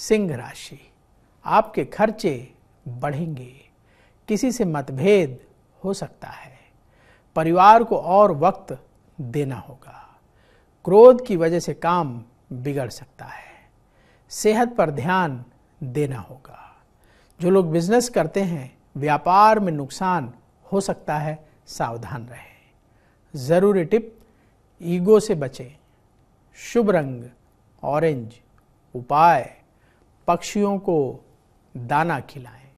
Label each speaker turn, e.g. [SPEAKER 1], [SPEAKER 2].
[SPEAKER 1] सिंह राशि आपके खर्चे बढ़ेंगे किसी से मतभेद हो सकता है परिवार को और वक्त देना होगा क्रोध की वजह से काम बिगड़ सकता है सेहत पर ध्यान देना होगा जो लोग बिजनेस करते हैं व्यापार में नुकसान हो सकता है सावधान रहें ज़रूरी टिप ईगो से बचें शुभ रंग ऑरेंज उपाय पक्षियों को दाना खिलाएं